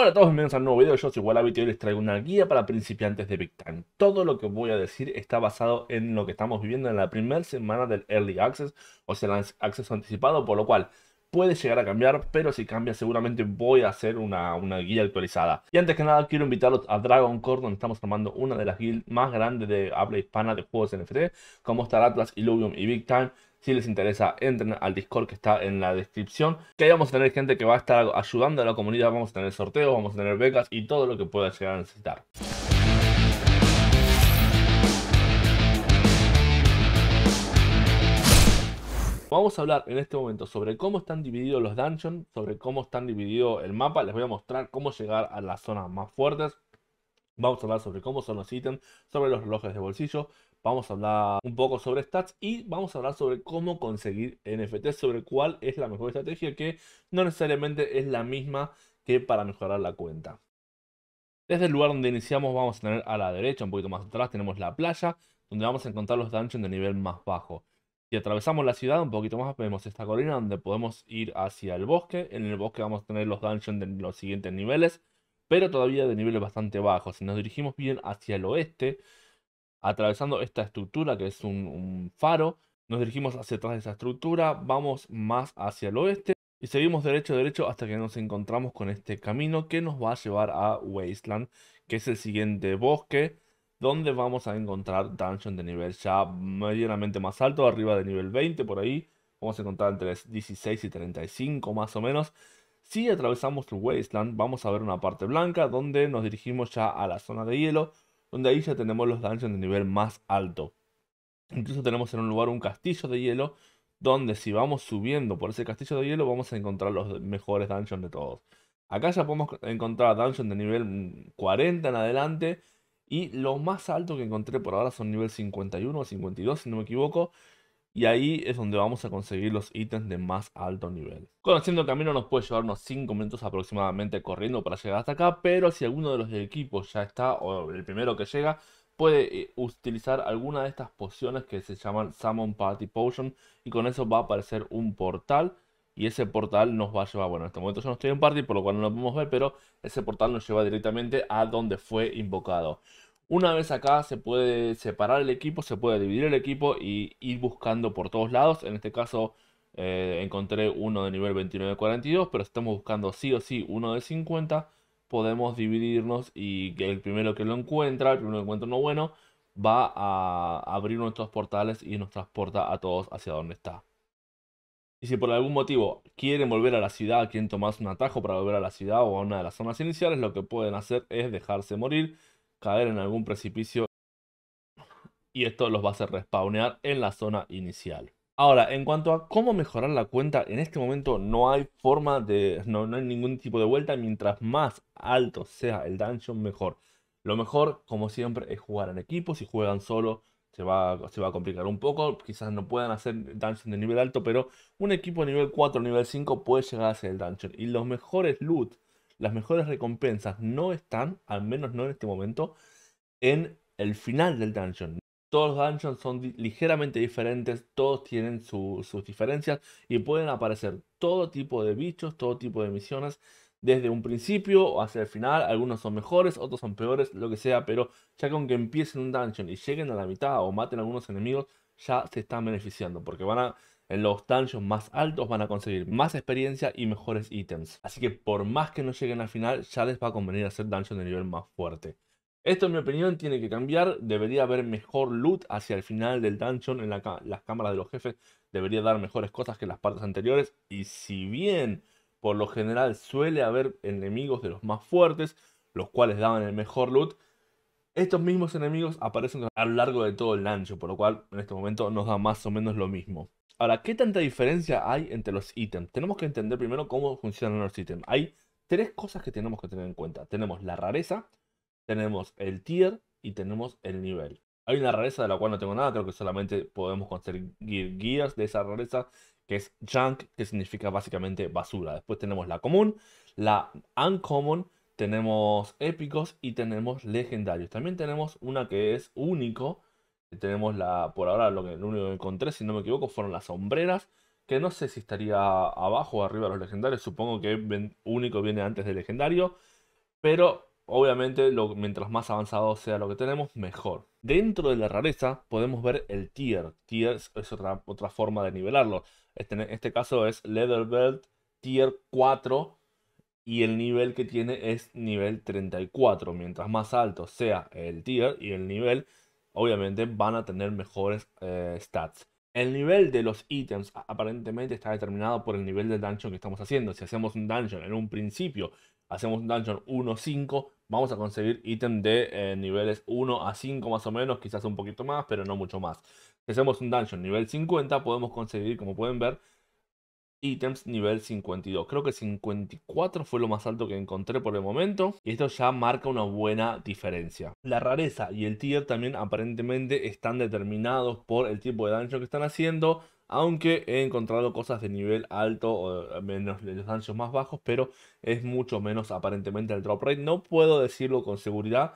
Hola a todos, bienvenidos a un nuevo video, yo soy Wallabit y hoy les traigo una guía para principiantes de Big Time. Todo lo que voy a decir está basado en lo que estamos viviendo en la primera semana del Early Access, o sea, el acceso anticipado, por lo cual puede llegar a cambiar, pero si cambia seguramente voy a hacer una, una guía actualizada. Y antes que nada quiero invitarlos a Dragon Core, donde estamos formando una de las guilds más grandes de habla hispana de juegos NFT, como Star Atlas, Illuvium y Big Time. Si les interesa, entren al Discord que está en la descripción. Que ahí vamos a tener gente que va a estar ayudando a la comunidad. Vamos a tener sorteos, vamos a tener becas y todo lo que pueda llegar a necesitar. Vamos a hablar en este momento sobre cómo están divididos los dungeons, sobre cómo están dividido el mapa. Les voy a mostrar cómo llegar a las zonas más fuertes. Vamos a hablar sobre cómo son los ítems, sobre los relojes de bolsillo, Vamos a hablar un poco sobre stats y vamos a hablar sobre cómo conseguir NFT, sobre cuál es la mejor estrategia que no necesariamente es la misma que para mejorar la cuenta. Desde el lugar donde iniciamos vamos a tener a la derecha, un poquito más atrás, tenemos la playa, donde vamos a encontrar los dungeons de nivel más bajo. Si atravesamos la ciudad un poquito más, vemos esta colina donde podemos ir hacia el bosque. En el bosque vamos a tener los dungeons de los siguientes niveles, pero todavía de niveles bastante bajos. Si nos dirigimos bien hacia el oeste, Atravesando esta estructura que es un, faro, nos dirigimos hacia atrás de esa estructura, vamos más hacia el oeste y seguimos derecho a derecho hasta que nos encontramos con este camino que nos va a llevar a Wasteland, que es el siguiente bosque donde vamos a encontrar dungeon de nivel ya medianamente más alto, arriba de nivel 20 por ahí. Vamos a encontrar entre 16 y 35 más o menos. Si atravesamos el Wasteland vamos a ver una parte blanca donde nos dirigimos ya a la zona de hielo donde ahí ya tenemos los dungeons de nivel más alto. Incluso tenemos en un lugar un castillo de hielo, donde si vamos subiendo por ese castillo de hielo vamos a encontrar los mejores dungeons de todos. Acá ya podemos encontrar dungeons de nivel 40 mm, en adelante. Y lo más alto que encontré por ahora son nivel 51 o 52, si no me equivoco. Y ahí es donde vamos a conseguir los ítems de más alto nivel. Conociendo el camino nos puede llevar unos 5 minutos aproximadamente corriendo para llegar hasta acá, pero si alguno de los equipos ya está, o el primero que llega, puede eh, utilizar alguna de estas pociones que se llaman Summon Party Potion y con eso va a aparecer un portal y ese portal nos va a llevar, bueno en este momento yo no estoy en party por lo cual no lo podemos ver, pero ese portal nos lleva directamente a donde fue invocado. Una vez acá se puede separar el equipo, se puede dividir el equipo y ir buscando por todos lados. En este caso eh, encontré uno de nivel 29-42, pero estamos buscando sí o sí uno de 50. Podemos dividirnos y el primero que lo encuentra, el primero que encuentra uno bueno, va a abrir nuestros portales y nos transporta a todos hacia donde está. Y si por algún motivo quieren volver a la ciudad, quieren tomarse un atajo para volver a la ciudad o a una de las zonas iniciales, lo que pueden hacer es dejarse morir caer en algún precipicio y esto los va a hacer respawnear en la zona inicial. Ahora, en cuanto a cómo mejorar la cuenta, en este momento no hay forma de, no, hay ningún tipo de vuelta, mientras más alto sea el dungeon, mejor. Lo mejor, como siempre, es jugar en equipo, si juegan solo se va, se va a complicar un poco, quizás no puedan hacer dungeon de nivel alto, pero un equipo de nivel 4 nivel 5 puede llegar a hacer el dungeon. Y los mejores loot las mejores recompensas no están, al menos no en este momento, en el final del dungeon. Todos los dungeons son ligeramente diferentes, todos tienen sus diferencias y pueden aparecer todo tipo de bichos, todo tipo de misiones desde un principio o hacia el final. Algunos son mejores, otros son peores, lo que sea, pero ya con que empiecen un dungeon y lleguen a la mitad o maten a algunos enemigos, ya se están beneficiando porque van a en los dungeons más altos van a conseguir más experiencia y mejores ítems. Así que por más que no lleguen al final, ya les va a convenir hacer dungeons de nivel más fuerte. Esto en mi opinión tiene que cambiar, debería haber mejor loot hacia el final del dungeon, en las cámaras de los jefes debería dar mejores cosas que las partes anteriores y si bien por lo general suele haber enemigos de los más fuertes, los cuales daban el mejor loot, estos mismos enemigos aparecen a lo largo de todo el dungeon. por lo cual en este momento nos da más o menos lo mismo. Ahora, ¿qué tanta diferencia hay entre los ítems? Tenemos que entender primero cómo funcionan los ítems. Hay tres cosas que tenemos que tener en cuenta. Tenemos la rareza, tenemos el tier y tenemos el nivel. Hay una rareza de la cual no tengo nada, creo que solamente podemos conseguir guías de esa rareza, que es junk, que significa básicamente basura. Después tenemos la común, la uncommon, tenemos épicos y tenemos legendarios. También tenemos una que es único, tenemos la, por ahora lo, que, único que encontré, si no me equivoco, fueron las sombreras, que no sé si estaría abajo o arriba de los legendarios, supongo que único viene antes del legendario, pero obviamente mientras más avanzado sea lo que tenemos, mejor. Dentro de la rareza podemos ver el tier, tier es otra, otra forma de nivelarlo, este, en este caso es Leather Belt tier 4, y el nivel que tiene es nivel 34. Mientras más alto sea el tier y el nivel, obviamente van a tener mejores eh, stats. El nivel de los ítems aparentemente está determinado por el nivel del dungeon que estamos haciendo. Si hacemos un dungeon en un principio, hacemos un dungeon 1-5, vamos a conseguir ítems de eh, niveles 1 a 5 más o menos, quizás un poquito más, pero no mucho más. Si hacemos un dungeon nivel 50, podemos conseguir, como pueden ver, ítems nivel 52. Creo que 54 fue lo más alto que encontré por el momento. Y esto ya marca una buena diferencia. La rareza y el tier también aparentemente están determinados por el tipo de daño que están haciendo. Aunque he encontrado cosas de nivel alto, o menos de los daños más bajos, pero es mucho menos aparentemente el drop rate. No puedo decirlo con seguridad,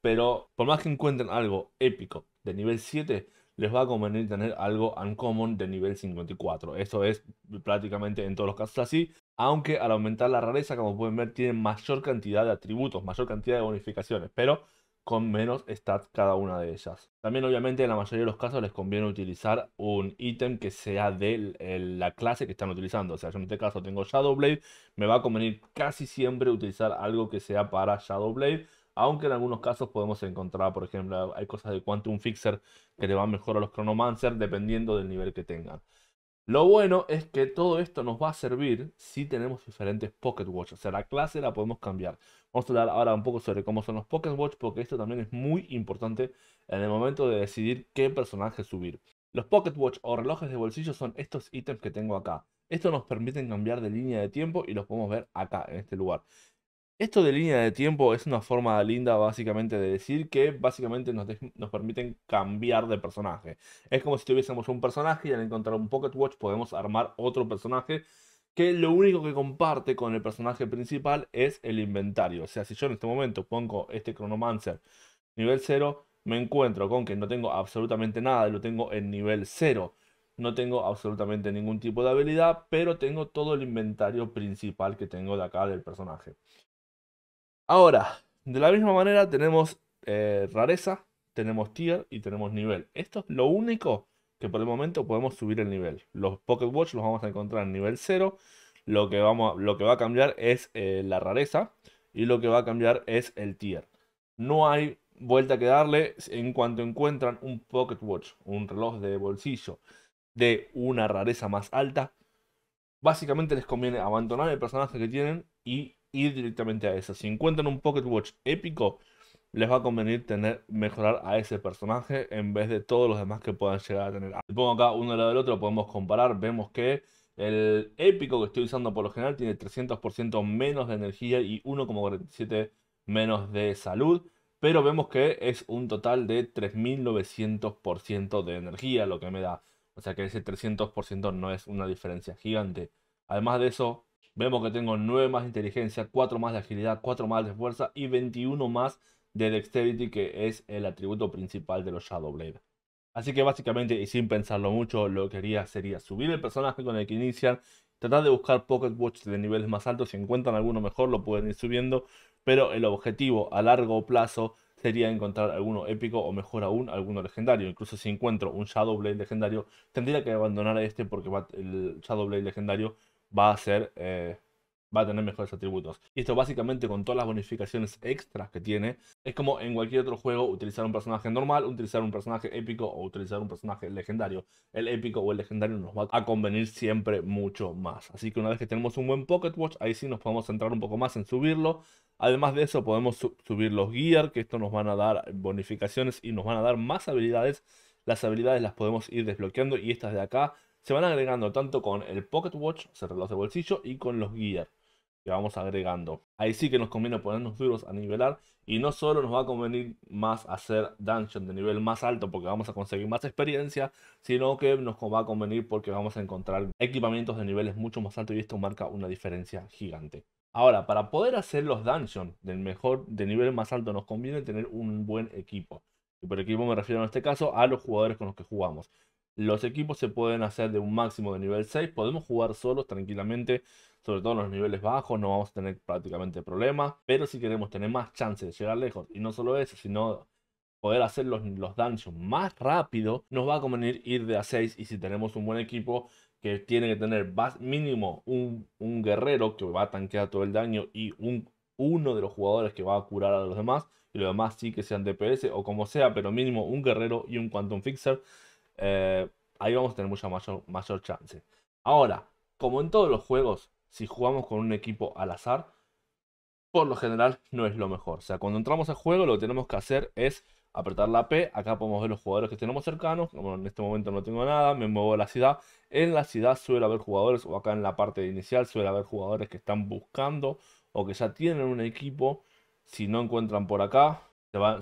pero por más que encuentren algo épico de nivel 7, les va a convenir tener algo uncommon de nivel 54. eso es prácticamente en todos los casos así, aunque al aumentar la rareza, como pueden ver, tienen mayor cantidad de atributos, mayor cantidad de bonificaciones, pero con menos stats cada una de ellas. También obviamente en la mayoría de los casos les conviene utilizar un ítem que sea de la clase que están utilizando. O sea, yo en este caso tengo Shadowblade, me va a convenir casi siempre utilizar algo que sea para Shadowblade aunque en algunos casos podemos encontrar, por ejemplo, hay cosas de Quantum Fixer que le van mejor a los Chronomancer dependiendo del nivel que tengan. Lo bueno es que todo esto nos va a servir si tenemos diferentes Pocket Watch. O sea, la clase la podemos cambiar. Vamos a hablar ahora un poco sobre cómo son los Pocket Watch porque esto también es muy importante en el momento de decidir qué personaje subir. Los Pocket Watch o relojes de bolsillo son estos ítems que tengo acá. Esto nos permiten cambiar de línea de tiempo y los podemos ver acá, en este lugar. Esto de línea de tiempo es una forma linda básicamente de decir que básicamente nos, nos permiten cambiar de personaje. Es como si tuviésemos un personaje y al encontrar un Pocket Watch podemos armar otro personaje que lo único que comparte con el personaje principal es el inventario. O sea, si yo en este momento pongo este Chronomancer nivel 0, me encuentro con que no tengo absolutamente nada, lo tengo en nivel 0. No tengo absolutamente ningún tipo de habilidad, pero tengo todo el inventario principal que tengo de acá del personaje. Ahora, de la misma manera tenemos eh, rareza, tenemos tier y tenemos nivel. Esto es lo único que por el momento podemos subir el nivel. Los Pocket Watch los vamos a encontrar en nivel 0. Lo que, vamos, lo que va a cambiar es eh, la rareza y lo que va a cambiar es el tier. No hay vuelta que darle en cuanto encuentran un Pocket Watch, un reloj de bolsillo de una rareza más alta. Básicamente les conviene abandonar el personaje que tienen y ir directamente a eso. Si encuentran un Pocket Watch épico, les va a convenir tener, mejorar a ese personaje en vez de todos los demás que puedan llegar a tener. pongo acá uno al lado del otro, podemos comparar, vemos que el épico que estoy usando por lo general tiene 300% menos de energía y 1,47 menos de salud. Pero vemos que es un total de 3.900% de energía lo que me da. O sea que ese 300% no es una diferencia gigante. Además de eso, Vemos que tengo 9 más de inteligencia, 4 más de agilidad, 4 más de fuerza y 21 más de dexterity, que es el atributo principal de los Shadow Blade. Así que básicamente y sin pensarlo mucho, lo que haría sería subir el personaje con el que inician, tratar de buscar Pocket Watch de niveles más altos, si encuentran alguno mejor lo pueden ir subiendo, pero el objetivo a largo plazo sería encontrar alguno épico o mejor aún alguno legendario. Incluso si encuentro un Shadow Blade legendario, tendría que abandonar a este porque el Shadow Blade legendario va a ser... Eh, va a tener mejores atributos. Y esto básicamente con todas las bonificaciones extras que tiene, es como en cualquier otro juego utilizar un personaje normal, utilizar un personaje épico o utilizar un personaje legendario. El épico o el legendario nos va a convenir siempre mucho más. Así que una vez que tenemos un buen Pocket Watch, ahí sí nos podemos centrar un poco más en subirlo. Además de eso podemos subir los gear, que esto nos van a dar bonificaciones y nos van a dar más habilidades. Las habilidades las podemos ir desbloqueando y estas de acá se van agregando tanto con el Pocket Watch, se reloj de bolsillo, y con los Gear que vamos agregando. Ahí sí que nos conviene ponernos duros a nivelar y no solo nos va a convenir más hacer dungeon de nivel más alto porque vamos a conseguir más experiencia, sino que nos va a convenir porque vamos a encontrar equipamientos de niveles mucho más altos y esto marca una diferencia gigante. Ahora, para poder hacer los dungeons del mejor de nivel más alto nos conviene tener un buen equipo. Y por equipo me refiero en este caso a los jugadores con los que jugamos. Los equipos se pueden hacer de un máximo de nivel 6, podemos jugar solos tranquilamente, sobre todo en los niveles bajos, no vamos a tener prácticamente problemas, pero si queremos tener más chances de llegar lejos, y no solo eso, sino poder hacer los, los dungeons más rápido, nos va a convenir ir de a 6 y si tenemos un buen equipo que tiene que tener mínimo un, guerrero que va a tanquear todo el daño y un, uno de los jugadores que va a curar a los demás, y los demás sí que sean DPS o como sea, pero mínimo un guerrero y un Quantum Fixer eh, ahí vamos a tener mucha mayor, chance. Ahora, como en todos los juegos, si jugamos con un equipo al azar, por lo general no es lo mejor. O sea, cuando entramos al juego lo que tenemos que hacer es apretar la P. Acá podemos ver los jugadores que tenemos cercanos. Como en este momento no tengo nada, me muevo a la ciudad. En la ciudad suele haber jugadores, o acá en la parte inicial suele haber jugadores que están buscando o que ya tienen un equipo. Si no encuentran por acá,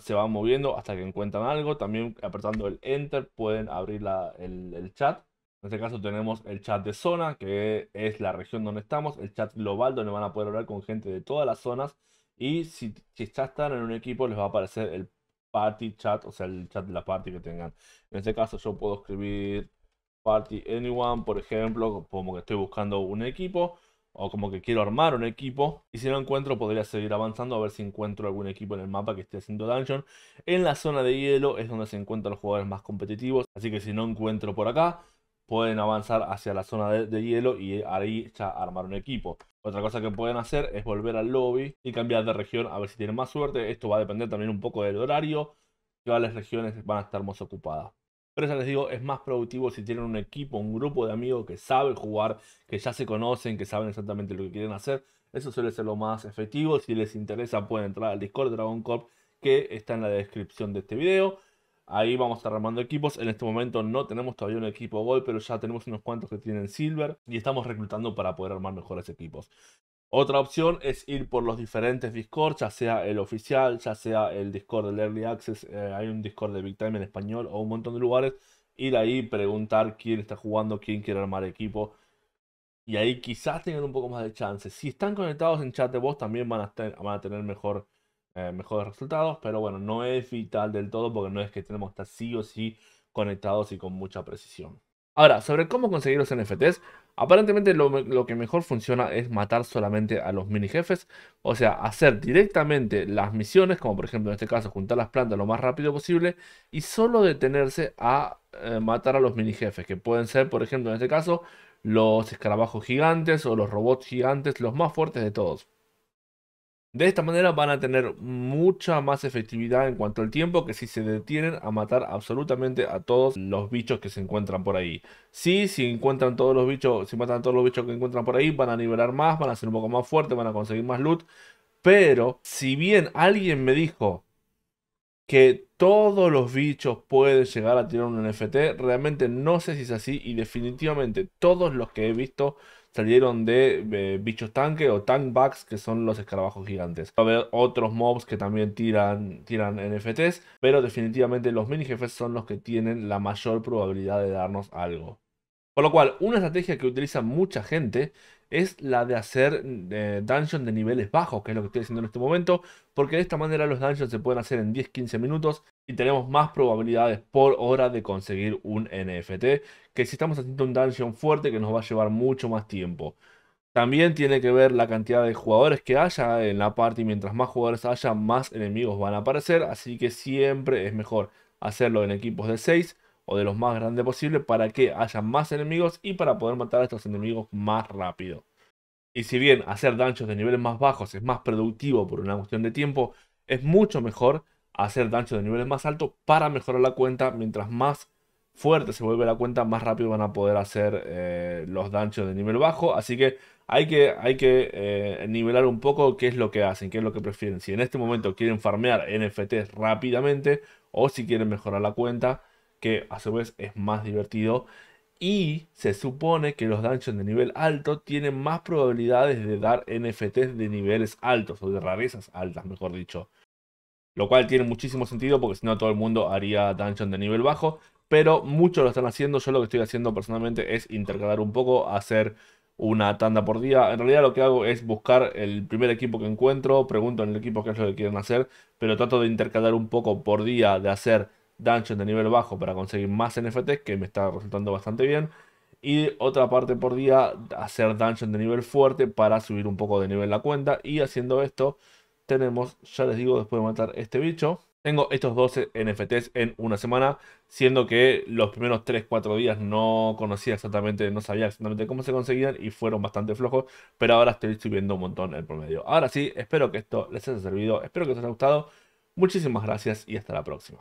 se, van moviendo hasta que encuentran algo. También apretando el Enter pueden abrir la, el, chat. En este caso tenemos el chat de zona, que es la región donde estamos, el chat global donde van a poder hablar con gente de todas las zonas. Y si, si ya están en un equipo, les va a aparecer el party chat, o sea, el chat de la party que tengan. En este caso yo puedo escribir party anyone, por ejemplo, como que estoy buscando un equipo o como que quiero armar un equipo. Y si no encuentro, podría seguir avanzando a ver si encuentro algún equipo en el mapa que esté haciendo dungeon. En la zona de hielo es donde se encuentran los jugadores más competitivos. Así que si no encuentro por acá, pueden avanzar hacia la zona de, hielo y ahí ya armar un equipo. Otra cosa que pueden hacer es volver al lobby y cambiar de región a ver si tienen más suerte. Esto va a depender también un poco del horario. Todas las regiones van a estar más ocupadas. Pero ya les digo, es más productivo si tienen un equipo, un grupo de amigos que saben jugar, que ya se conocen, que saben exactamente lo que quieren hacer. Eso suele ser lo más efectivo. Si les interesa, pueden entrar al Discord Dragon Corp que está en la descripción de este video. Ahí vamos armando equipos. En este momento no tenemos todavía un equipo Gold, pero ya tenemos unos cuantos que tienen Silver y estamos reclutando para poder armar mejores equipos. Otra opción es ir por los diferentes Discord, ya sea el oficial, ya sea el Discord del Early Access, eh, hay un Discord de Big Time en español o un montón de lugares. Ir ahí, preguntar quién está jugando, quién quiere armar equipo. Y ahí quizás tengan un poco más de chance. Si están conectados en chat de voz también van a, tener mejor, eh, mejores resultados. Pero bueno, no es vital del todo porque no es que tenemos que estar sí o sí conectados y con mucha precisión. Ahora, sobre cómo conseguir los NFTs, Aparentemente lo, que mejor funciona es matar solamente a los mini jefes, o sea, hacer directamente las misiones, como por ejemplo en este caso juntar las plantas lo más rápido posible y solo detenerse a eh, matar a los mini jefes, que pueden ser por ejemplo en este caso los escarabajos gigantes o los robots gigantes, los más fuertes de todos. De esta manera van a tener mucha más efectividad en cuanto al tiempo que si se detienen a matar absolutamente a todos los bichos que se encuentran por ahí. Sí, si encuentran todos los bichos, si matan a todos los bichos que encuentran por ahí, van a nivelar más, van a ser un poco más fuertes, van a conseguir más loot. Pero si bien alguien me dijo que todos los bichos pueden llegar a tirar un NFT, realmente no sé si es así y definitivamente todos los que he visto salieron de eh, bichos tanque o tank bugs, que son los escarabajos gigantes. Va a otros mobs que también tiran, tiran NFTs, pero definitivamente los mini jefes son los que tienen la mayor probabilidad de darnos algo. Por lo cual, una estrategia que utiliza mucha gente es la de hacer eh, dungeons de niveles bajos, que es lo que estoy haciendo en este momento, porque de esta manera los dungeons se pueden hacer en 10-15 minutos y tenemos más probabilidades por hora de conseguir un NFT, que si estamos haciendo un dungeon fuerte que nos va a llevar mucho más tiempo. También tiene que ver la cantidad de jugadores que haya en la party. Mientras más jugadores haya, más enemigos van a aparecer. Así que siempre es mejor hacerlo en equipos de 6 o de los más grandes posible para que haya más enemigos y para poder matar a estos enemigos más rápido. Y si bien hacer dungeons de niveles más bajos es más productivo por una cuestión de tiempo, es mucho mejor hacer dungeons de niveles más altos para mejorar la cuenta mientras más fuerte se vuelve la cuenta, más rápido van a poder hacer eh, los dungeons de nivel bajo. Así que hay que, hay que eh, nivelar un poco qué es lo que hacen, qué es lo que prefieren. Si en este momento quieren farmear NFTs rápidamente o si quieren mejorar la cuenta, que a su vez es más divertido. Y se supone que los dungeons de nivel alto tienen más probabilidades de dar NFTs de niveles altos o de rarezas altas, mejor dicho. Lo cual tiene muchísimo sentido porque si no todo el mundo haría dungeon de nivel bajo pero muchos lo están haciendo. Yo lo que estoy haciendo personalmente es intercalar un poco, hacer una tanda por día. En realidad lo que hago es buscar el primer equipo que encuentro, pregunto en el equipo qué es lo que quieren hacer, pero trato de intercalar un poco por día, de hacer dungeon de nivel bajo para conseguir más NFTs, que me está resultando bastante bien. Y otra parte por día, hacer dungeon de nivel fuerte para subir un poco de nivel la cuenta. Y haciendo esto, tenemos, ya les digo, después de matar este bicho, tengo estos 12 NFTs en una semana, siendo que los primeros 3-4 días no conocía exactamente, no sabía exactamente cómo se conseguían y fueron bastante flojos, pero ahora estoy subiendo un montón el promedio. Ahora sí, espero que esto les haya servido, espero que os haya gustado. Muchísimas gracias y hasta la próxima.